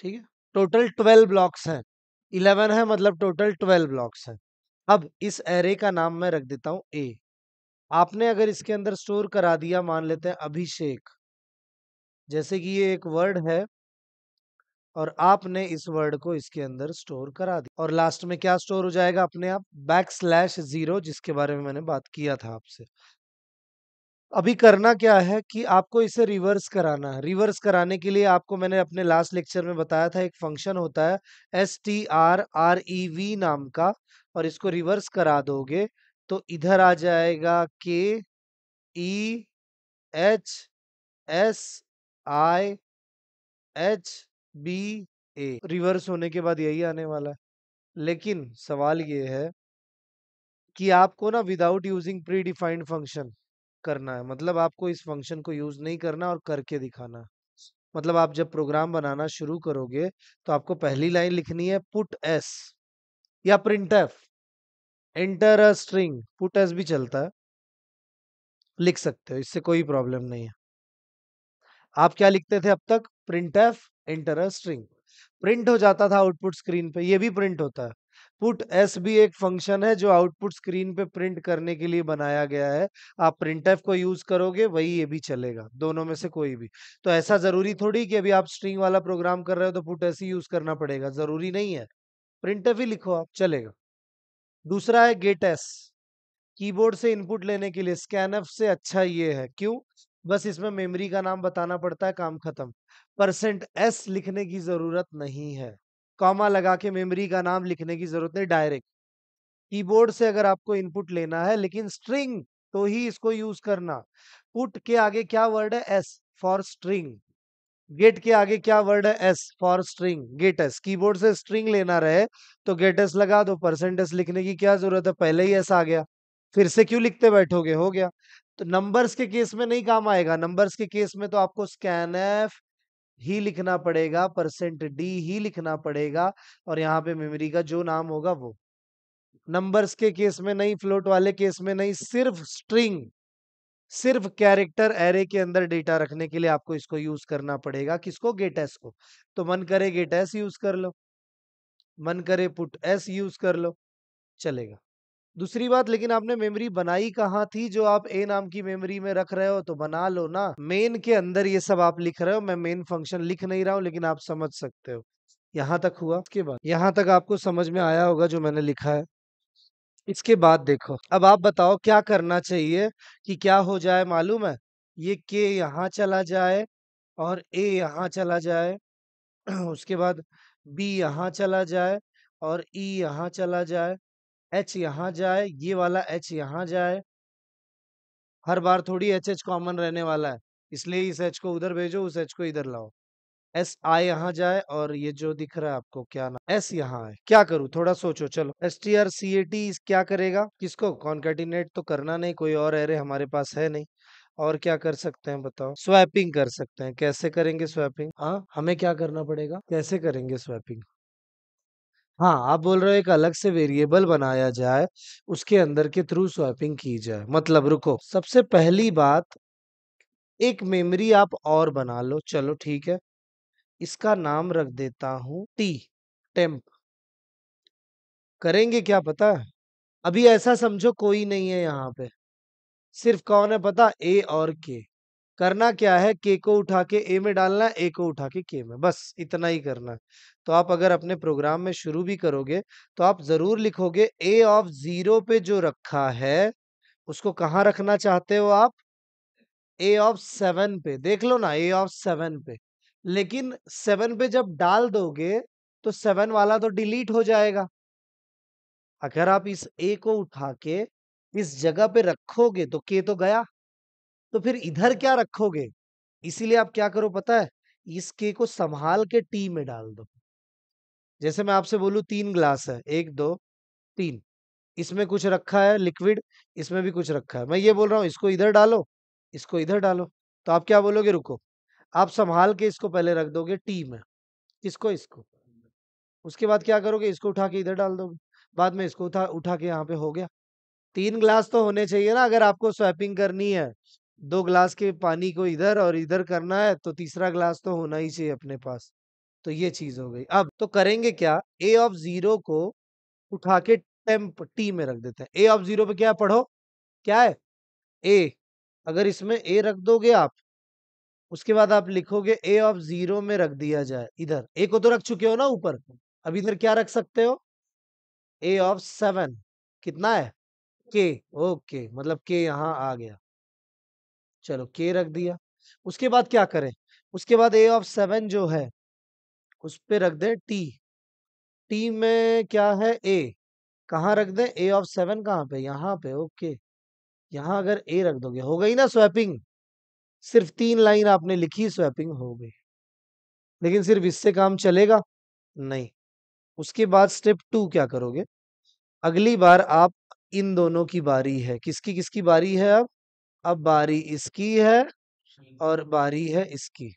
ठीक है total twelve blocks हैं इलेवन है मतलब टोटल ट्वेल्व ब्लॉक्स हैं अब इस एरे का नाम मैं रख देता हूँ ए आपने अगर इसके अंदर स्टोर करा दिया मान लेते हैं अभिषेक जैसे कि ये एक वर्ड है और आपने इस वर्ड को इसके अंदर स्टोर करा दिया और लास्ट में क्या स्टोर हो जाएगा अपने आप बैक स्लैश जीरो जिसके बारे में मैंने बात किया था आपसे अभी करना क्या है कि आपको इसे रिवर्स कराना है रिवर्स कराने के लिए आपको मैंने अपने लास्ट लेक्चर में बताया था एक फंक्शन होता है S T R R E V नाम का और इसको रिवर्स करा दोगे तो इधर आ जाएगा के E H S I H B A reverse होने के बाद यही आने वाला है लेकिन सवाल ये है कि आपको ना without using predefined function करना है मतलब आपको इस फंक्शन को यूज नहीं करना और करके दिखाना मतलब आप जब प्रोग्राम बनाना शुरू करोगे तो आपको पहली लाइन लिखनी है पुट एस या print F enter a string put S भी चलता है लिख सकते हो इससे कोई प्रॉब्लम नहीं है आप क्या लिखते थे अब तक print F enter a string print हो जाता था आउटपुट स्क्रीन पे ये भी प्रिंट होता है पुट एस भी एक फंक्शन है जो आउटपुट स्क्रीन पे प्रिंट करने के लिए बनाया गया है आप प्रिंट एफ को यूज करोगे वही ये भी चलेगा दोनों में से कोई भी तो ऐसा जरूरी थोड़ी कि अभी आप स्ट्रिंग वाला प्रोग्राम कर रहे हो तो पुट एस ही यूज करना पड़ेगा जरूरी नहीं है प्रिंट एफ ही लिखो आप चलेगा दूसरा है गेट एस कीबोर्ड से इनपुट लेने के लिए स्कैन एफ से अच्छा ये है क्यों बस इसमें मेमोरी का नाम बताना पड़ता है काम खत्म परसेंट एस लिखने की जरूरत नहीं है कॉमा लगा के मेमोरी का नाम लिखने की जरूरत नहीं डायरेक्ट कीबोर्ड से अगर आपको इनपुट लेना है लेकिन स्ट्रिंग तो ही इसको यूज करना पुट के आगे क्या वर्ड है एस फॉर स्ट्रिंग गेट के आगे क्या वर्ड है S for string get S keyboard से स्ट्रिंग लेना रहे तो गेट एस लगा दो परसेंट एस लिखने की क्या जरूरत है पहले ही एस आ गया फिर से क्यों लिखते बैठोगे हो गया तो नंबर्स के केस में नहीं काम आएगा नंबर्स के केस में तो आपको स्कैन एफ ही लिखना पड़ेगा परसेंट डी ही लिखना पड़ेगा और यहाँ पे मेमोरी का जो नाम होगा वो नंबर्स के केस में नहीं फ्लोट वाले केस में नहीं सिर्फ स्ट्रिंग सिर्फ कैरेक्टर एरे के अंदर डेटा रखने के लिए आपको इसको यूज करना पड़ेगा किसको गेट एस को तो मन करे गेट एस यूज कर लो मन करे पुट एस यूज कर लो चलेगा दूसरी बात लेकिन आपने मेमोरी बनाई कहाँ थी जो आप ए नाम की मेमोरी में रख रहे हो तो बना लो ना मेन के अंदर ये सब आप लिख रहे हो मैं मेन फंक्शन लिख नहीं रहा हूँ लेकिन आप समझ सकते हो यहाँ तक हुआ उसके बाद यहाँ तक आपको समझ में आया होगा जो मैंने लिखा है इसके बाद देखो अब आप बताओ क्या करना चाहिए कि क्या हो जाए मालूम है ये के यहाँ चला जाए और ए यहाँ चला जाए उसके बाद बी यहाँ चला जाए और ई e यहाँ चला जाए एच यहाँ जाए ये वाला एच यहाँ जाए हर बार थोड़ी एच एच कॉमन रहने वाला है इसलिए इस एच को उधर भेजो उस एच को इधर लाओ एस आई यहाँ जाए और ये जो दिख रहा है आपको क्या नाम एस यहाँ है क्या करूँ थोड़ा सोचो चलो S T R C A T क्या करेगा किसको कॉन्केटिनेट तो करना नहीं कोई और एरे हमारे पास है नहीं और क्या कर सकते हैं बताओ स्वैपिंग कर सकते हैं कैसे करेंगे स्वैपिंग हाँ हमें क्या करना पड़ेगा कैसे करेंगे स्वैपिंग हाँ आप बोल रहे हो एक अलग से वेरिएबल बनाया जाए उसके अंदर के थ्रू स्वैपिंग की जाए मतलब रुको सबसे पहली बात एक मेमोरी आप और बना लो चलो ठीक है इसका नाम रख देता हूं टी टेम्प करेंगे क्या पता है अभी ऐसा समझो कोई नहीं है यहाँ पे सिर्फ कौन है पता ए और के करना क्या है के को उठा के ए में डालना है ए को उठा के के में बस इतना ही करना है तो आप अगर अपने प्रोग्राम में शुरू भी करोगे तो आप जरूर लिखोगे ए ऑफ जीरो पे जो रखा है उसको कहाँ रखना चाहते हो आप ए ऑफ सेवन पे देख लो ना ए ऑफ सेवन पे लेकिन सेवन पे जब डाल दोगे तो सेवन वाला तो डिलीट हो जाएगा अगर आप इस ए को उठा के इस जगह पे रखोगे तो के तो गया तो फिर इधर क्या रखोगे इसीलिए आप क्या करो पता है इस के को संभाल के टी में डाल दो जैसे मैं आपसे बोलू तीन ग्लास है एक दो तीन इसमें कुछ रखा है लिक्विड इसमें भी कुछ रखा है मैं ये बोल रहा हूँ इसको इधर डालो इसको इधर डालो तो आप क्या बोलोगे रुको आप संभाल के इसको पहले रख दोगे टी में इसको इसको उसके बाद क्या करोगे इसको उठा के इधर डाल दोगे बाद में इसको उठा उठा के यहाँ पे हो गया तीन ग्लास तो होने चाहिए ना अगर आपको स्वैपिंग करनी है दो ग्लास के पानी को इधर और इधर करना है तो तीसरा ग्लास तो होना ही चाहिए अपने पास तो ये चीज हो गई अब तो करेंगे क्या ए ऑफ जीरो को उठा के टेम्प टी में रख देते हैं ए ऑफ जीरो पे क्या पढ़ो क्या है ए अगर इसमें ए रख दोगे आप उसके बाद आप लिखोगे ए ऑफ जीरो में रख दिया जाए इधर ए को तो रख चुके हो ना ऊपर अब इधर क्या रख सकते हो ए ऑफ सेवन कितना है के ओके मतलब के यहाँ आ गया चलो के रख दिया उसके बाद क्या करें उसके बाद ए ऑफ सेवन जो है उस पर रख दें टी टी में क्या है ए कहाँ रख दें ए ऑफ सेवन कहाँ पे यहाँ पे ओके यहाँ अगर ए रख दोगे हो गई ना स्वैपिंग सिर्फ तीन लाइन आपने लिखी स्वैपिंग हो गई लेकिन सिर्फ इससे काम चलेगा नहीं उसके बाद स्टेप टू क्या करोगे अगली बार आप इन दोनों की बारी है किसकी किसकी बारी है अब अब बारी इसकी है और हम्म। बारी है इसकी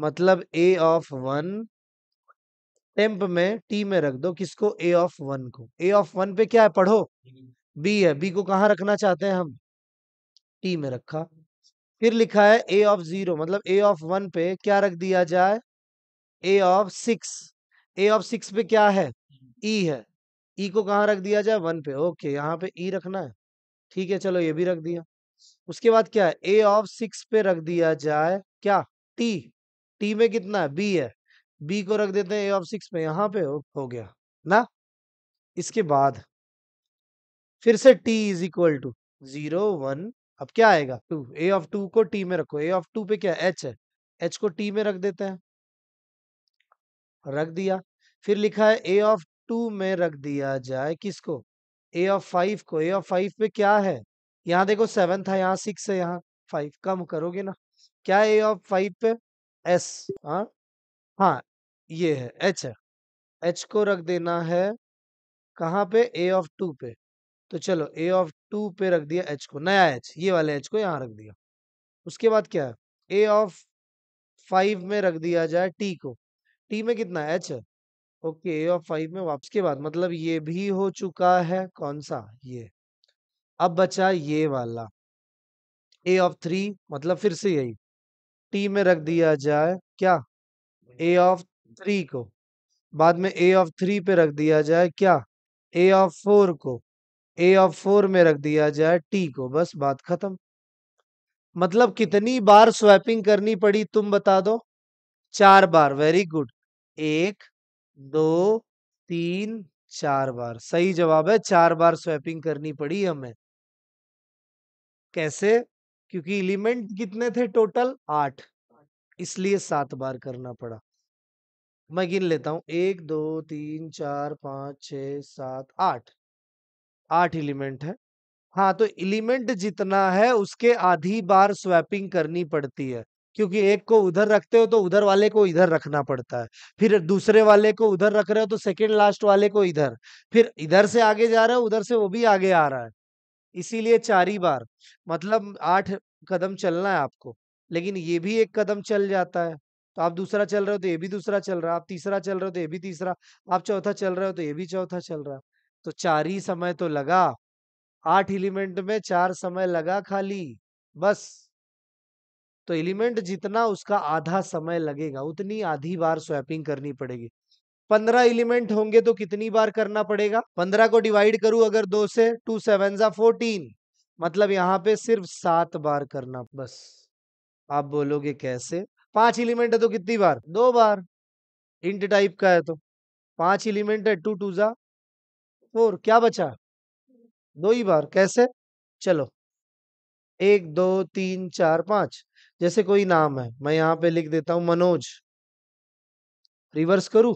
मतलब ए ऑफ वन टेम्प में टी में रख दो किसको ए ऑफ वन को ए ऑफ वन पे क्या है पढ़ो बी है बी को कहा रखना चाहते हैं हम टी में रखा फिर लिखा है ए ऑफ जीरो मतलब ए ऑफ वन पे क्या रख दिया जाए A of six A of six पे क्या है ई e हम्म। है ई e को कहा रख दिया जाए वन पे ओके यहाँ पे ई e रखना है ठीक है चलो ये भी रख दिया उसके बाद क्या है ए ऑफ सिक्स पे रख दिया जाए क्या टी टी में कितना है बी है बी को रख देते हैं ए ऑफ सिक्स में यहाँ पे हो, हो गया ना इसके बाद फिर से T is equal to zero one अब क्या आएगा टू ए ऑफ टू को टी में रखो ए ऑफ टू पे क्या एच है एच को टी में रख देते हैं रख दिया फिर लिखा है ए ऑफ टू में रख दिया जाए किसको ए ऑफ फाइव को ए ऑफ फाइव पे क्या है यहाँ देखो सेवन था यहाँ सिक्स है यहाँ फाइव कम करोगे ना क्या ए ऑफ फाइव पे एस हाँ हाँ ये है एच है एच को रख देना है कहाँ पे ए ऑफ टू पे तो चलो ए ऑफ टू पे रख दिया एच को नया एच ये वाले एच को यहाँ रख दिया उसके बाद क्या है ए ऑफ फाइव में रख दिया जाए टी को टी में कितना एच है ओके ए ऑफ फाइव में वापस के बाद मतलब ये भी हो चुका है कौन सा ये अब बचा ये वाला ए ऑफ थ्री मतलब फिर से यही टी में रख दिया जाए क्या ए ऑफ थ्री को बाद में ए ऑफ थ्री पे रख दिया जाए क्या ए ऑफ फोर को ए ऑफ फोर में रख दिया जाए टी को बस बात खत्म मतलब कितनी बार स्वैपिंग करनी पड़ी तुम बता दो चार बार वेरी गुड एक दो तीन चार बार सही जवाब है चार बार स्वैपिंग करनी पड़ी हमें कैसे क्योंकि एलिमेंट कितने थे टोटल आठ इसलिए सात बार करना पड़ा मैं गिन लेता हूं एक दो तीन चार पांच छ सात आठ आठ एलिमेंट है हाँ तो एलिमेंट जितना है उसके आधी बार स्वैपिंग करनी पड़ती है क्योंकि एक को उधर रखते हो तो उधर वाले को इधर रखना पड़ता है फिर दूसरे वाले को उधर रख रहे हो तो सेकेंड लास्ट वाले को इधर फिर इधर से आगे जा रहे हो उधर से वो भी आगे आ रहा है इसीलिए चार ही बार मतलब आठ कदम चलना है आपको लेकिन ये भी एक कदम चल जाता है तो आप दूसरा चल रहे हो तो ये भी दूसरा चल रहा है आप तीसरा चल रहे हो तो ये भी तीसरा आप चौथा चल रहे हो तो ये भी चौथा चल रहा है तो चार ही समय तो लगा आठ एलिमेंट में चार समय लगा खाली बस तो एलिमेंट जितना उसका आधा समय लगेगा उतनी आधी बार स्वैपिंग करनी पड़ेगी पंद्रह एलिमेंट होंगे तो कितनी बार करना पड़ेगा पंद्रह को डिवाइड करूं अगर दो से टू सेवन जा फोर्टीन मतलब यहाँ पे सिर्फ सात बार करना बस आप बोलोगे कैसे पांच एलिमेंट है तो कितनी बार दो बार इंट टाइप का है तो पांच एलिमेंट है टू टू जा फोर क्या बचा दो ही बार कैसे चलो एक दो तीन चार पांच जैसे कोई नाम है मैं यहाँ पे लिख देता हूं मनोज रिवर्स करूं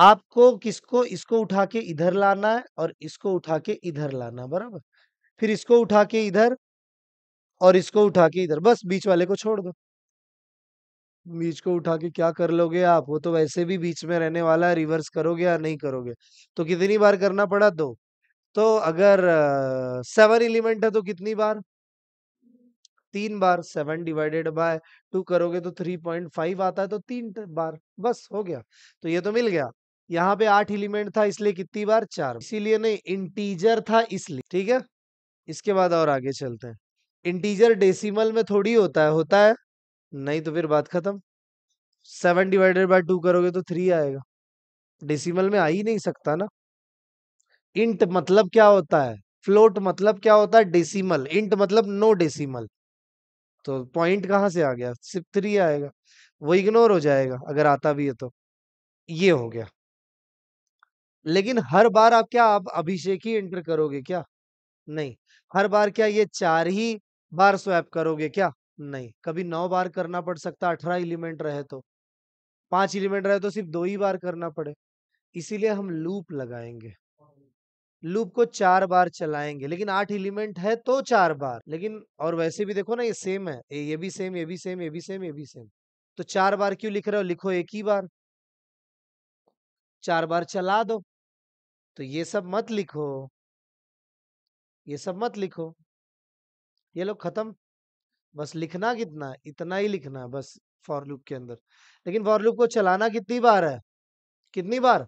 आपको किसको इसको उठा के इधर लाना है और इसको उठा के इधर लाना बराबर फिर इसको उठा के इधर और इसको उठा के इधर बस बीच वाले को छोड़ दो बीच को उठा के क्या कर लोगे आप वो तो वैसे भी बीच में रहने वाला है रिवर्स करोगे या नहीं करोगे तो कितनी बार करना पड़ा दो तो अगर सेवन एलिमेंट है तो कितनी बार तीन बार सेवन डिवाइडेड बाय टू करोगे तो थ्री पॉइंट फाइव आता है तो तीन बार बस हो गया तो ये तो मिल गया यहाँ पे आठ एलिमेंट था इसलिए कितनी बार चार इसीलिए नहीं इंटीजर था इसलिए ठीक है इसके बाद और आगे चलते हैं इंटीजर डेसिमल में थोड़ी होता है होता है नहीं तो फिर बात खत्म सेवन डिवाइडेड बाय टू करोगे तो थ्री आएगा डेसिमल में आ ही नहीं सकता ना इंट मतलब क्या होता है फ्लोट मतलब क्या होता है डेसिमल इंट मतलब नो डेसिमल तो पॉइंट कहाँ से आ गया सिर्फ थ्री आएगा वो इग्नोर हो जाएगा अगर आता भी है तो ये हो गया लेकिन हर बार आप क्या आप अभिषेक ही एंटर करोगे क्या नहीं हर बार क्या ये चार ही बार स्वैप करोगे क्या नहीं कभी नौ बार करना पड़ सकता अठारह एलिमेंट रहे तो पांच एलिमेंट रहे तो सिर्फ दो ही बार करना पड़े इसीलिए हम लूप लगाएंगे लूप को चार बार चलाएंगे लेकिन आठ एलिमेंट है तो चार बार लेकिन और वैसे भी देखो ना ये सेम है ये भी सेम ये भी सेम ये भी सेम ये भी सेम तो चार बार क्यों लिख रहे हो लिखो एक ही बार चार बार चला दो तो ये सब मत लिखो ये सब मत लिखो ये लोग खत्म बस लिखना कितना इतना ही लिखना बस फॉर लूप के अंदर लेकिन फॉर लूप को चलाना कितनी बार है कितनी बार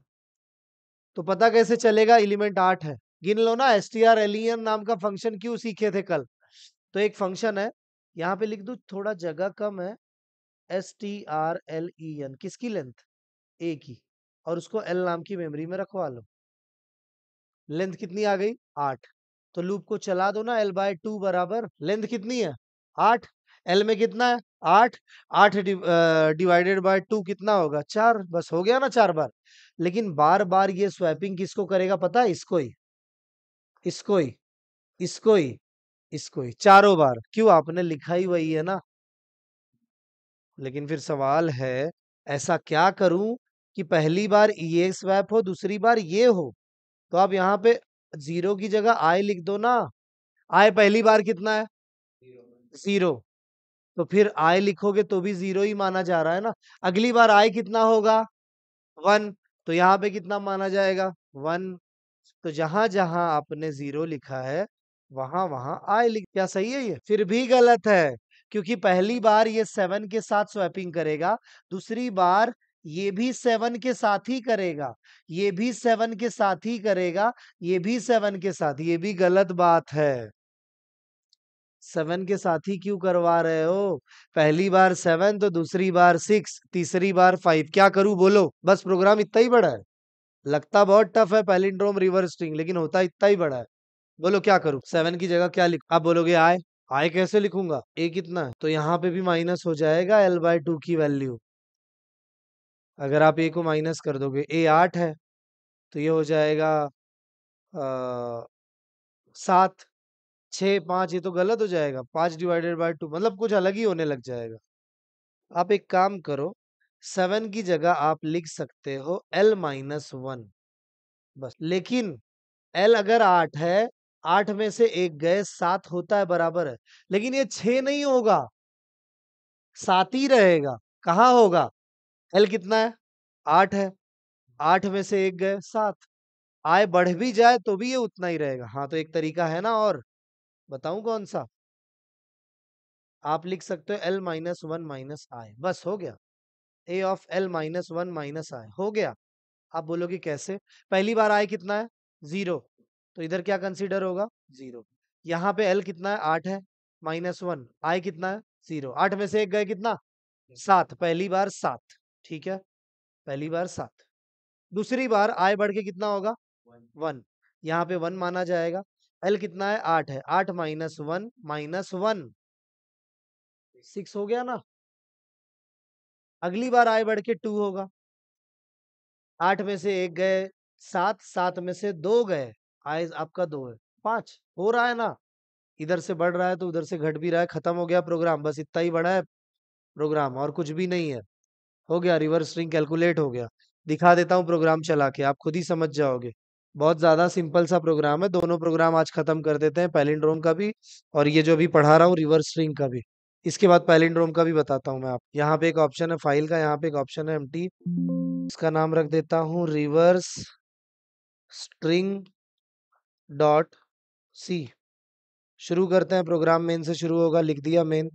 तो पता कैसे चलेगा एलिमेंट आठ है गिन लो ना एस टी आर एलियन नाम का फंक्शन क्यों सीखे थे कल तो एक फंक्शन है यहाँ पे लिख दू थोड़ा जगह कम है S T R L E N किसकी लेंथ ए की और उसको एल नाम की मेमोरी में रखवा लो लेंथ कितनी आ गई आठ तो लूप को चला दो ना एल बाय टू बराबर लेंथ कितनी है आठ एल में कितना है आठ आठ डिवाइडेड बाय टू कितना होगा चार बस हो गया ना चार बार लेकिन बार बार ये स्वैपिंग किसको करेगा पता है इसको ही इसको ही इसको ही इसको ही चारों बार क्यों आपने लिखा ही वही है ना लेकिन फिर सवाल है ऐसा क्या करूं कि पहली बार ये स्वैप हो दूसरी बार ये हो तो आप यहाँ पे जीरो की जगह आय लिख दो ना आय पहली बार कितना है जीरो तो फिर आय लिखोगे तो भी जीरो ही माना जा रहा है ना अगली बार आय कितना होगा वन तो यहाँ पे कितना माना जाएगा वन तो जहां जहां आपने जीरो लिखा है वहां वहां आय लिख क्या सही है ये फिर भी गलत है क्योंकि पहली बार ये सेवन के साथ स्वैपिंग करेगा दूसरी बार ये भी सेवन के साथ ही करेगा ये भी सेवन के साथ ही करेगा ये भी सेवन के साथ ये भी गलत बात है सेवन के साथ ही क्यों करवा रहे हो पहली बार सेवन तो दूसरी बार सिक्स तीसरी बार फाइव क्या करूं बोलो बस प्रोग्राम इतना ही बड़ा है लगता बहुत टफ है पैलिंड्रोम रिवर्स स्ट्रिंग लेकिन होता इतना ही बड़ा है बोलो क्या करूं सेवन की जगह क्या लिख आप बोलोगे आय आय कैसे लिखूंगा ए कितना है तो यहाँ पे भी माइनस हो जाएगा एल बाय टू की वैल्यू अगर आप ए को माइनस कर दोगे ए आठ है तो ये हो जाएगा सात छः पाँच ये तो गलत हो जाएगा पाँच डिवाइडेड बाय टू मतलब कुछ अलग ही होने लग जाएगा आप एक काम करो सेवन की जगह आप लिख सकते हो एल माइनस वन बस लेकिन एल अगर आठ है आठ में से एक गए सात होता है बराबर है लेकिन ये छ नहीं होगा सात ही रहेगा कहाँ होगा एल कितना है आठ है आठ में से एक गए सात आय बढ़ भी जाए तो भी ये उतना ही रहेगा हाँ तो एक तरीका है ना और बताऊं कौन सा आप लिख सकते हो L minus one minus I बस हो गया A of L minus one minus I हो गया आप बोलोगे कैसे पहली बार आय कितना है जीरो तो इधर क्या कंसीडर होगा जीरो यहाँ पे एल कितना है आठ है माइनस वन आय कितना है जीरो आठ में से एक गए कितना हम्म। सात पहली बार सात ठीक है पहली बार सात दूसरी बार आय बढ़ के कितना होगा वन यहाँ पे वन माना जाएगा एल कितना है आठ है आठ minus one minus one six हो गया ना अगली बार आय बढ़ के टू होगा आठ में से एक गए सात सात में से दो गए आय आपका दो है पांच हो रहा है ना इधर से बढ़ रहा है तो उधर से घट भी रहा है खत्म हो गया प्रोग्राम बस इतना ही बढ़ा है प्रोग्राम और कुछ भी नहीं है हो गया रिवर्स स्ट्रिंग कैलकुलेट हो गया दिखा देता हूँ प्रोग्राम चला के आप खुद ही समझ जाओगे बहुत ज़्यादा सिंपल सा प्रोग्राम है दोनों प्रोग्राम आज खत्म कर देते हैं पैलिंड्रोम का भी और ये जो अभी पढ़ा रहा हूँ रिवर्स स्ट्रिंग का भी इसके बाद पैलिंड्रोम का भी बताता हूँ मैं आप यहाँ पे एक ऑप्शन है फाइल का यहाँ पे एक ऑप्शन है एम इसका नाम रख देता हूँ रिवर्स स्ट्रिंग डॉट सी शुरू करते हैं प्रोग्राम मेन से शुरू होगा लिख दिया मेन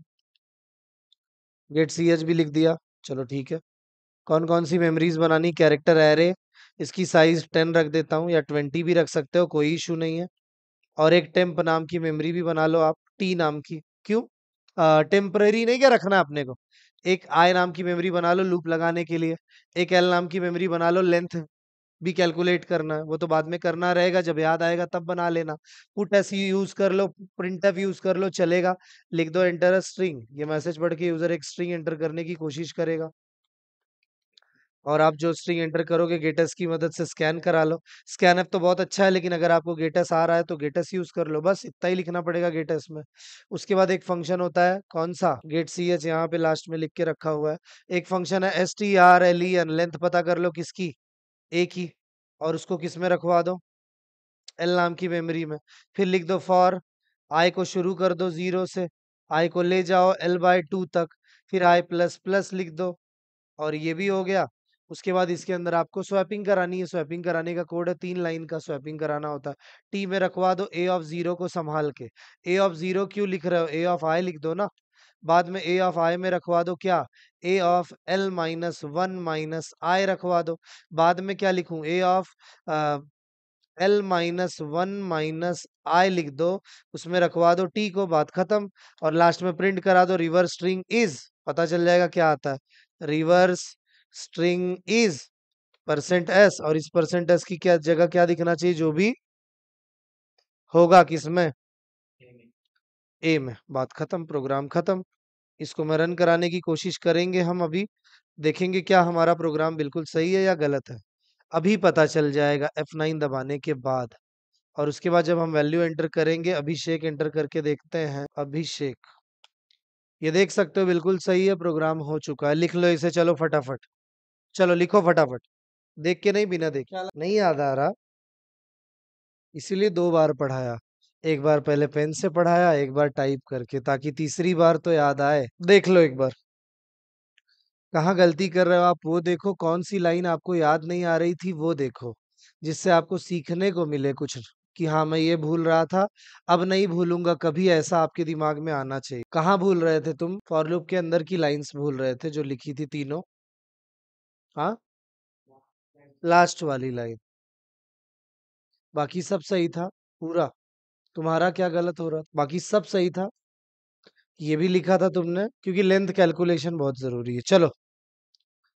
गेट सी एच भी लिख दिया चलो ठीक है कौन कौन सी मेमोरीज बनानी कैरेक्टर एरे इसकी साइज टेन रख देता हूँ या ट्वेंटी भी रख सकते हो कोई इशू नहीं है और एक टेम्प नाम की मेमोरी भी बना लो आप टी नाम की क्यों टेम्परेरी नहीं क्या रखना अपने को एक आई नाम की मेमोरी बना लो लूप लगाने के लिए एक एल नाम की मेमोरी बना लो लेंथ भी कैलकुलेट करना वो तो बाद में करना रहेगा जब याद आएगा तब बना लेना पुट एस यूज कर लो प्रिंट एफ यूज कर लो चलेगा लिख दो एंटर अ स्ट्रिंग ये मैसेज पढ़ के यूजर एक स्ट्रिंग एंटर करने की कोशिश करेगा और आप जो स्ट्रिंग एंटर करोगे गेटस की मदद से स्कैन करा लो स्कैन अप तो बहुत अच्छा है लेकिन अगर आपको गेटस आ रहा है तो गेटस यूज कर लो बस इतना ही लिखना पड़ेगा गेटस में उसके बाद एक फंक्शन होता है कौन सा गेट सी एच यहाँ पे लास्ट में लिख के रखा हुआ है एक फंक्शन है S T R L E N length पता कर लो किसकी एक ही और उसको किस में रखवा दो एल नाम की मेमोरी में फिर लिख दो फॉर आई को शुरू कर दो जीरो से आई को ले जाओ एल बाय टू तक फिर आई प्लस प्लस लिख दो और ये भी हो गया उसके बाद इसके अंदर आपको स्वैपिंग करानी है स्वैपिंग कराने का कोड है तीन लाइन का स्वैपिंग कराना होता है टी में रखवा दो ए ऑफ जीरो को संभाल के ए ऑफ जीरो क्यों लिख रहे हो ए ऑफ आई लिख दो ना बाद में ए ऑफ आई में रखवा दो क्या A of L minus one minus I रखवा दो बाद में क्या लिखूं A of L minus one minus I लिख दो उसमें रखवा दो टी को बात खत्म और लास्ट में प्रिंट करा दो रिवर्स स्ट्रिंग इज पता चल जाएगा क्या आता है reverse string is percent S और इस परसेंट एस की क्या जगह क्या दिखना चाहिए जो भी होगा किसमें ए में बात खत्म प्रोग्राम खत्म इसको मैं रन कराने की कोशिश करेंगे हम अभी देखेंगे क्या हमारा प्रोग्राम बिल्कुल सही है या गलत है अभी पता चल जाएगा F9 दबाने के बाद और उसके बाद जब हम वैल्यू एंटर करेंगे अभिषेक एंटर करके देखते हैं अभिषेक ये देख सकते हो बिल्कुल सही है प्रोग्राम हो चुका है लिख लो इसे चलो फटाफट चलो लिखो फटाफट देख के नहीं बिना देखे नहीं याद आ रहा इसीलिए दो बार पढ़ाया एक बार पहले पेन से पढ़ाया एक बार टाइप करके ताकि तीसरी बार तो याद आए देख लो एक बार कहाँ गलती कर रहे हो आप वो देखो कौन सी लाइन आपको याद नहीं आ रही थी वो देखो जिससे आपको सीखने को मिले कुछ कि हाँ मैं ये भूल रहा था अब नहीं भूलूंगा कभी ऐसा आपके दिमाग में आना चाहिए कहाँ भूल रहे थे तुम फॉरलूप के अंदर की लाइन भूल रहे थे जो लिखी थी तीनों हाँ लास्ट वाली लाइन बाकी सब सही था पूरा तुम्हारा क्या गलत हो रहा बाकी सब सही था ये भी लिखा था तुमने क्योंकि लेंथ कैलकुलेशन बहुत जरूरी है चलो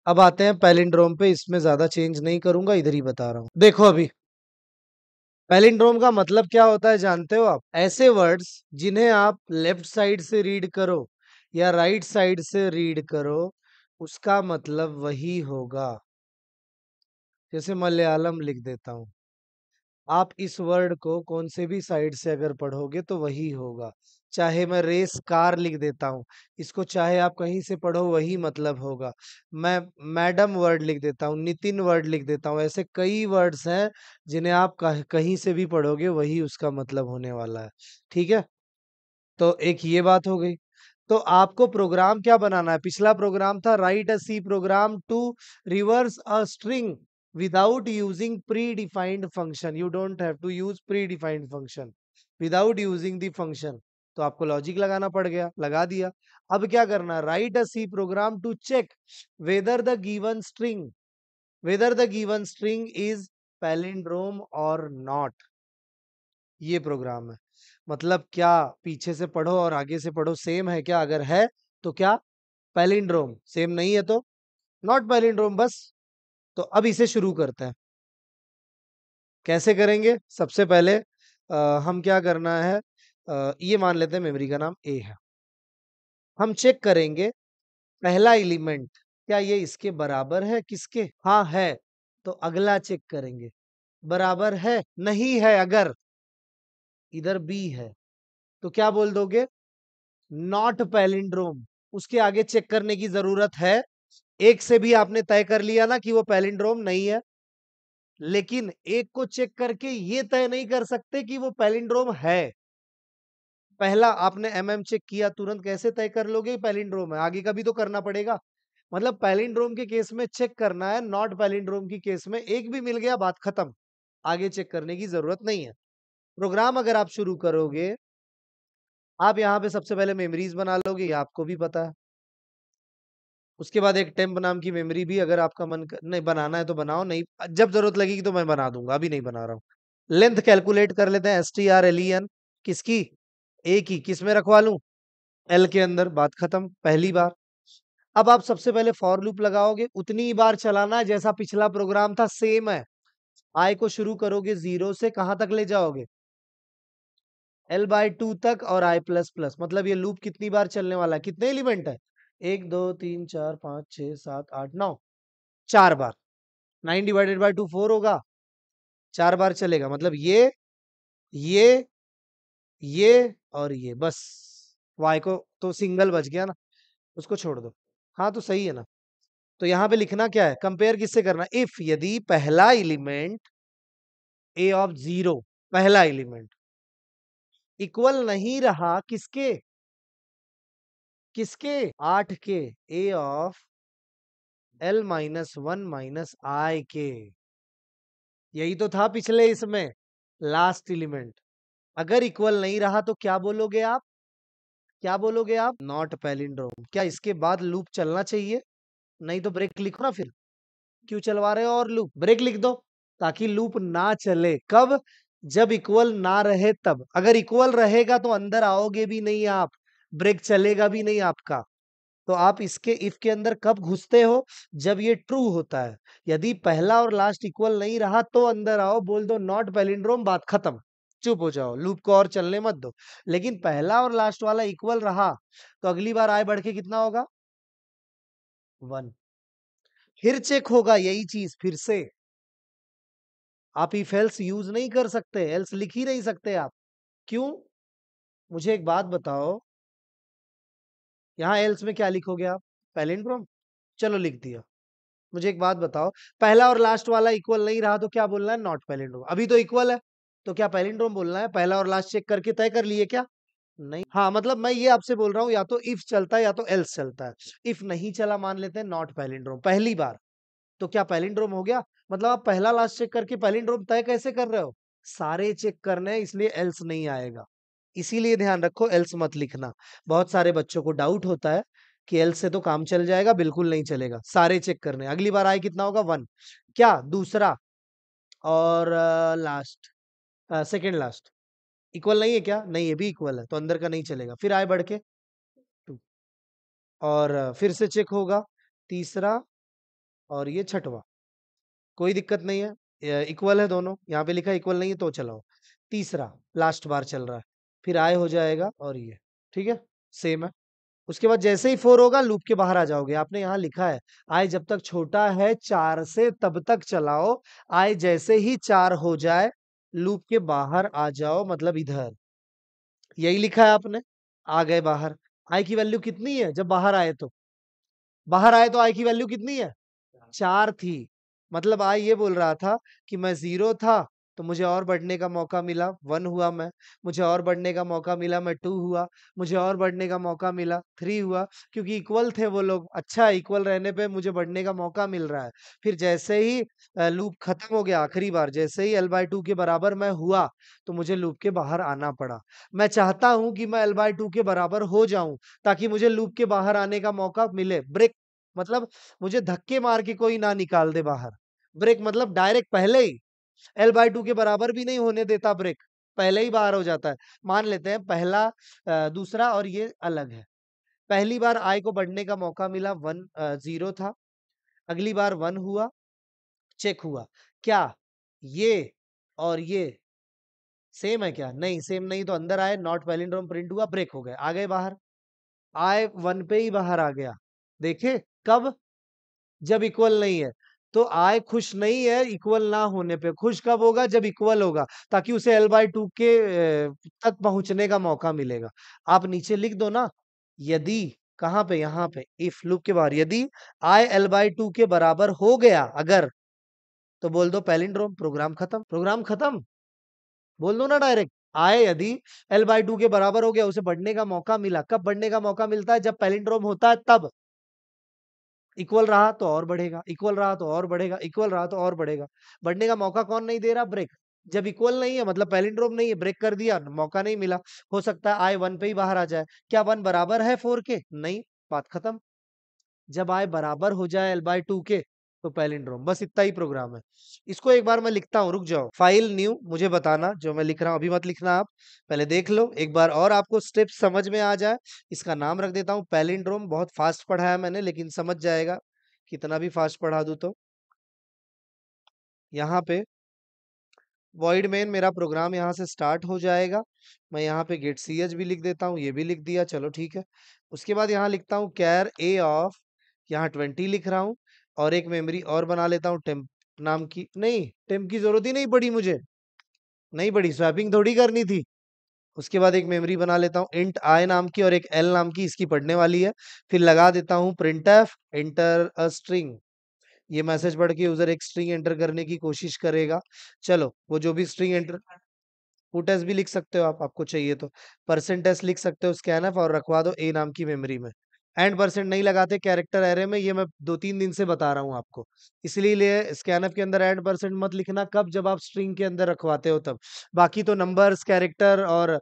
अब आते हैं पैलिंड्रोम पे इसमें ज्यादा चेंज नहीं करूंगा इधर ही बता रहा हूं देखो अभी पैलिंड्रोम का मतलब क्या होता है जानते हो आप ऐसे वर्ड्स जिन्हें आप लेफ्ट साइड से रीड करो या राइट साइड से रीड करो उसका मतलब वही होगा जैसे मलयालम लिख देता हूं आप इस वर्ड को कौन से भी साइड से अगर पढ़ोगे तो वही होगा चाहे मैं रेस कार लिख देता हूँ इसको चाहे आप कहीं से पढ़ो वही मतलब होगा मैं मैडम वर्ड लिख देता हूँ नितिन वर्ड लिख देता हूँ ऐसे कई वर्ड्स हैं जिन्हें आप कहीं से भी पढ़ोगे वही उसका मतलब होने वाला है ठीक है तो एक ये बात हो गई तो आपको प्रोग्राम क्या बनाना है पिछला प्रोग्राम था write a C program to reverse a string without using predefined function you don't have to use predefined function without using the function तो आपको लॉजिक लगाना पड़ गया लगा दिया अब क्या करना write a C program to check whether the given string whether the given string is palindrome और नॉट ये प्रोग्राम है मतलब क्या पीछे से पढ़ो और आगे से पढ़ो सेम है क्या अगर है तो क्या पैलिंड्रोम सेम नहीं है तो नॉट पैलिंड्रोम बस तो अब इसे शुरू करते हैं कैसे करेंगे सबसे पहले आ, हम क्या करना है आ, ये मान लेते हैं मेमोरी का नाम ए है हम चेक करेंगे पहला एलिमेंट क्या ये इसके बराबर है किसके हाँ है तो अगला चेक करेंगे बराबर है नहीं है अगर इधर बी है तो क्या बोल दोगे नॉट पैलिंड्रोम उसके आगे चेक करने की जरूरत है एक से भी आपने तय कर लिया ना कि वो पैलिंड्रोम नहीं है लेकिन एक को चेक करके ये तय नहीं कर सकते कि वो पैलिंड्रोम है पहला आपने एम mm चेक किया तुरंत कैसे तय कर लोगे पैलिंड्रोम है आगे का भी तो करना पड़ेगा मतलब पैलिंड्रोम के केस में चेक करना है नॉट पैलिंड्रोम की केस में एक भी मिल गया बात खत्म आगे चेक करने की जरूरत नहीं है प्रोग्राम अगर आप शुरू करोगे आप यहाँ पे सबसे पहले मेमोरीज बना लोगे ये आपको भी पता है उसके बाद एक टेम्प नाम की मेमोरी भी अगर आपका मन कर... नहीं बनाना है तो बनाओ नहीं जब जरूरत लगेगी तो मैं बना दूंगा अभी नहीं बना रहा हूँ लेंथ कैलकुलेट कर लेते हैं S T R L E N किसकी ए की किस में रखवा लूँ एल के अंदर बात खत्म पहली बार अब आप सबसे पहले फॉर लूप लगाओगे उतनी ही बार चलाना जैसा पिछला प्रोग्राम था सेम है आई को शुरू करोगे जीरो से कहां तक ले जाओगे एल बाय टू तक और आई प्लस प्लस मतलब ये लूप कितनी बार चलने वाला है कितने एलिमेंट है एक दो तीन चार पांच छह सात आठ नौ चार बार nine divided by two four होगा चार बार चलेगा मतलब ये ये ये और ये बस वाई को तो सिंगल बच गया ना उसको छोड़ दो हाँ तो सही है ना तो यहां पे लिखना क्या है कंपेयर किससे करना इफ यदि पहला एलिमेंट ए ऑफ जीरो पहला एलिमेंट इक्वल नहीं रहा किसके किसके आठ के A of L minus one minus I के यही तो था पिछले इसमें लास्ट एलिमेंट अगर इक्वल नहीं रहा तो क्या बोलोगे आप क्या बोलोगे आप नॉट पैलिंड्रोम क्या इसके बाद लूप चलना चाहिए नहीं तो ब्रेक लिखो ना फिर क्यों चलवा रहे हो और लूप ब्रेक लिख दो ताकि लूप ना चले कब जब इक्वल ना रहे तब अगर इक्वल रहेगा तो अंदर आओगे भी नहीं आप ब्रेक चलेगा भी नहीं आपका तो आप इसके इफ के अंदर कब घुसते हो जब ये ट्रू होता है यदि पहला और लास्ट इक्वल नहीं रहा तो अंदर आओ बोल दो नॉट पैलिंड्रोम बात खत्म चुप हो जाओ लूप को और चलने मत दो लेकिन पहला और लास्ट वाला इक्वल रहा तो अगली बार आय बढ़ के कितना होगा वन फिर चेक होगा यही चीज फिर से आप इफ एल्स यूज नहीं कर सकते एल्स लिख ही नहीं सकते आप क्यों मुझे एक बात बताओ यहाँ एल्स में क्या लिखोगे आप पैलिंड्रोम चलो लिख दिया मुझे एक बात बताओ पहला और लास्ट वाला इक्वल नहीं रहा तो क्या बोलना है नॉट पैलिंड्रोम अभी तो इक्वल है तो क्या पैलिंड्रोम बोलना है पहला और लास्ट चेक करके तय कर लिए क्या नहीं हाँ मतलब मैं ये आपसे बोल रहा हूँ या तो इफ चलता है या तो एल्स चलता है इफ नहीं चला मान लेते हैं नॉट पैलिंड्रोम पहली बार तो क्या पैलिंड्रोम हो गया मतलब आप पहला लास्ट चेक करके पैलिंड्रोम तय कैसे कर रहे हो सारे चेक करने हैं इसलिए एल्स नहीं आएगा इसीलिए ध्यान रखो एल्स मत लिखना बहुत सारे बच्चों को डाउट होता है कि एल्स से तो काम चल जाएगा बिल्कुल नहीं चलेगा सारे चेक करने अगली बार आए कितना होगा वन क्या दूसरा और लास्ट सेकेंड लास्ट इक्वल नहीं है क्या नहीं ये भी इक्वल है तो अंदर का नहीं चलेगा फिर आए बढ़ के टू और फिर से चेक होगा तीसरा और ये छठवा कोई दिक्कत नहीं है इक्वल है दोनों यहाँ पे लिखा इक्वल नहीं है तो चलाओ तीसरा लास्ट बार चल रहा है फिर आय हो जाएगा और ये ठीक है सेम है उसके बाद जैसे ही फोर होगा लूप के बाहर आ जाओगे आपने यहाँ लिखा है आय जब तक छोटा है चार से तब तक चलाओ आय जैसे ही चार हो जाए लूप के बाहर आ जाओ मतलब इधर यही लिखा है आपने आ गए बाहर आय की वैल्यू कितनी है जब बाहर आए तो बाहर आए तो आय की वैल्यू कितनी है चार थी मतलब आय ये बोल रहा था कि मैं जीरो था तो मुझे और बढ़ने का मौका मिला वन हुआ मैं मुझे और बढ़ने का मौका मिला मैं टू हुआ मुझे और बढ़ने का मौका मिला थ्री हुआ क्योंकि इक्वल थे वो लोग अच्छा इक्वल रहने पे मुझे बढ़ने का मौका मिल रहा है फिर जैसे ही लूप खत्म हो गया आखिरी बार जैसे ही एल बाय टू के बराबर मैं हुआ तो मुझे लूप के बाहर आना पड़ा मैं चाहता हूं कि मैं एल बाय टू के बराबर हो जाऊं ताकि मुझे लूप के बाहर आने का मौका मिले ब्रेक मतलब मुझे धक्के मार के कोई ना निकाल दे बाहर ब्रेक मतलब डायरेक्ट पहले ही एल बाई टू के बराबर भी नहीं होने देता ब्रेक पहले ही बाहर हो जाता है मान लेते हैं पहला दूसरा और ये अलग है पहली बार आई को बढ़ने का मौका मिला वन जीरो था अगली बार वन हुआ चेक हुआ क्या ये और ये सेम है क्या नहीं सेम नहीं तो अंदर आए नॉट पैलिंड्रोम प्रिंट हुआ ब्रेक हो गए आ गए बाहर आए वन पे ही बाहर आ गया देखे कब जब इक्वल नहीं है तो आय खुश नहीं है इक्वल ना होने पे खुश कब होगा जब इक्वल होगा ताकि उसे एल बाई टू के तक पहुंचने का मौका मिलेगा आप नीचे लिख दो ना यदि कहां पे यहां पे इफ लूप के बाहर यदि आय एल बाई टू के बराबर हो गया अगर तो बोल दो पैलिंड्रोम प्रोग्राम खत्म प्रोग्राम खत्म बोल दो ना डायरेक्ट आए यदि एल बाई टू के बराबर हो गया उसे बढ़ने का मौका मिला कब बढ़ने का मौका मिलता है जब पैलिंड्रोम होता है तब इक्वल रहा तो और बढ़ेगा इक्वल रहा तो और बढ़ेगा इक्वल रहा तो और बढ़ेगा बढ़ने का मौका कौन नहीं दे रहा ब्रेक जब इक्वल नहीं है मतलब पैलिंड्रोम नहीं है ब्रेक कर दिया मौका नहीं मिला हो सकता है आई वन पे ही बाहर आ जाए क्या वन बराबर है फोर के नहीं बात खत्म जब आय बराबर हो जाए एल बाय टू के तो पैलिंड्रोम बस इतना ही प्रोग्राम है इसको एक बार मैं लिखता हूँ रुक जाओ फाइल न्यू मुझे बताना जो मैं लिख रहा हूँ अभी मत लिखना आप पहले देख लो एक बार और आपको स्टेप समझ में आ जाए इसका नाम रख देता हूँ पैलिंड्रोम बहुत फास्ट पढ़ाया मैंने लेकिन समझ जाएगा कितना भी फास्ट पढ़ा दू तो यहाँ पे वॉइड मेन मेरा प्रोग्राम यहाँ से स्टार्ट हो जाएगा मैं यहाँ पे गेट सी एच भी लिख देता हूँ ये भी लिख दिया चलो ठीक है उसके बाद यहाँ लिखता हूँ कैर ए ऑफ यहाँ ट्वेंटी लिख रहा हूँ और एक मेमोरी और बना लेता हूँ टेम्प नाम की नहीं टेम्प की ज़रूरत ही नहीं पड़ी मुझे नहीं पड़ी स्वैपिंग थोड़ी करनी थी उसके बाद एक मेमोरी बना लेता हूँ इंट आई नाम की और एक एल नाम की इसकी पढ़ने वाली है फिर लगा देता हूँ print F enter a string ये मैसेज पढ़ के यूजर एक स्ट्रिंग एंटर करने की कोशिश करेगा चलो वो जो भी स्ट्रिंग एंटर पुट एस भी लिख सकते हो आप आपको चाहिए तो परसेंट एस लिख सकते हो स्कैन एफ और रखवा दो ए नाम की मेमोरी में एंड परसेंट नहीं लगाते कैरेक्टर एरे में ये मैं दो तीन दिन से बता रहा हूँ आपको इसलिए स्कैन के अंदर एंड परसेंट मत लिखना कब जब आप स्ट्रिंग के अंदर रखवाते हो तब बाकी तो नंबर्स कैरेक्टर और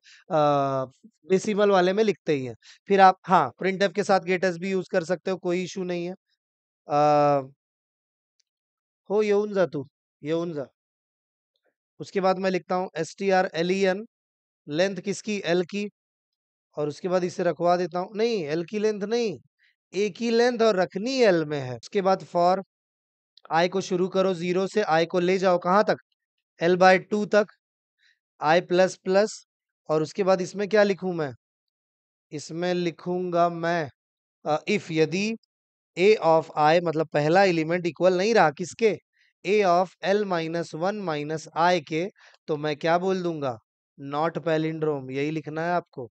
बेसिमल वाले में लिखते ही हैं फिर आप हाँ प्रिंट के साथ गेटस भी यूज कर सकते हो कोई इशू नहीं है आ, हो ये उनजा तू ये उनजा उसके बाद मैं लिखता हूँ एस टी आर एलियन लेंथ किसकी एल की और उसके बाद इसे रखवा देता हूँ नहीं एल की लेंथ नहीं ए की लेंथ और रखनी एल में है उसके बाद फॉर आई को शुरू करो जीरो से आई को ले जाओ कहाँ तक एल बाय टू तक आई प्लस प्लस और उसके बाद इसमें क्या लिखूँ मैं इसमें लिखूंगा मैं इफ यदि ए ऑफ आई मतलब पहला एलिमेंट इक्वल नहीं रहा किसके A of L minus one minus I के तो मैं क्या बोल दूंगा नॉट पैलिंड्रोम यही लिखना है आपको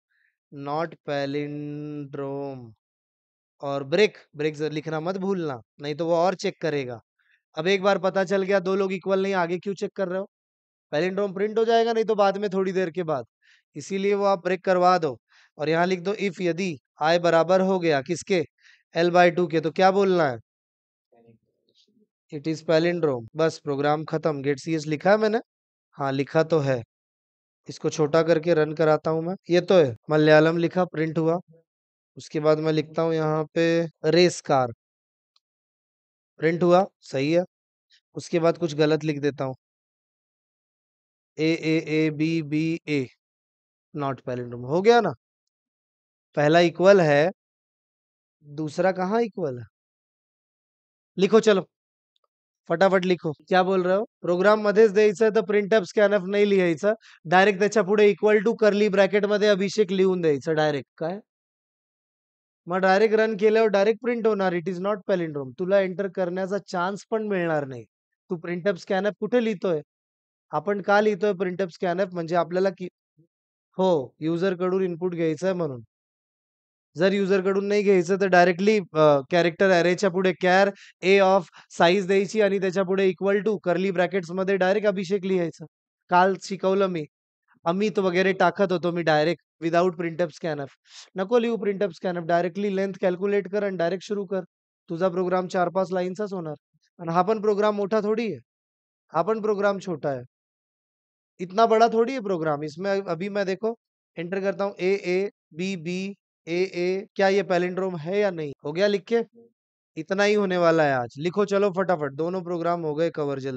नॉट पैलिंड्रोम और ब्रेक ब्रेक लिखना मत भूलना नहीं तो वो और चेक करेगा अब एक बार पता चल गया दो लोग इक्वल नहीं आगे क्यों चेक कर रहे हो पैलिंड्रोम प्रिंट हो जाएगा नहीं तो बाद में थोड़ी देर के बाद इसीलिए वो आप ब्रेक करवा दो और यहाँ लिख दो इफ यदि आय बराबर हो गया किसके एल बाई टू के तो क्या बोलना है इट इज पैलिंड्रोम बस प्रोग्राम खत्म गेट सी एस लिखा है मैंने हाँ लिखा तो है इसको छोटा करके रन कराता हूँ मैं ये तो है मलयालम लिखा प्रिंट हुआ उसके बाद मैं लिखता हूँ यहाँ पे रेस कार प्रिंट हुआ सही है उसके बाद कुछ गलत लिख देता हूँ A A A B B A not palindrome हो गया ना पहला इक्वल है दूसरा कहाँ इक्वल है लिखो चलो फटाफट लिखो क्या बोल रहे हो प्रोग्राम मध्येच द्यायचं तर प्रिंट अप स्कॅन नाही लिहायचं डायरेक्ट त्याच्या पुढे इक्वल टू करली ब्रॅकेट मध्ये अभिषेक लिहून द्यायचं डायरेक्ट काय मग डायरेक्ट रन केल्यावर डायरेक्ट प्रिंट होणार इट इज नॉट पॅलिंड्रोम तुला एंटर करण्याचा चान्स पण मिळणार नाही तू प्रिंट अप स्कॅन अप कुठे लिहितोय आपण का लिहितोय प्रिंट अप स्कॅन म्हणजे आपल्याला हो युजर कडून इनपुट घ्यायचं आहे म्हणून जर युजरकडून नाही घ्यायचं तर डायरेक्टली कैरेक्टर एरे ऐसी कैर ए ऑफ साइज द्यायची इक्वल टू करली ब्रॅकेट्स मध्य डायरेक्ट अभिषेक लिहाय काल शिकवल मी अमित वगैरह टाकत हो तो मैं डायरेक्ट विदाउट प्रिंटअप स्कैनअप नको लिव printf scanf directly length calculate कर डायरेक्ट शुरू कर तुझा प्रोग्राम चार पांच लाइन का होना हापन प्रोग्राम मोटा थोडी है हापन प्रोग्राम छोटा है इतना बड़ा थोड़ी है प्रोग्राम इसमें अभी मैं देखो एंटर करता हूँ ए ए बी बी ए ए क्या ये पैलिंड्रोम है या नहीं हो गया लिख के हम्म। इतना ही होने वाला है आज लिखो चलो फटाफट दोनों प्रोग्राम हो गए कवर जल्दी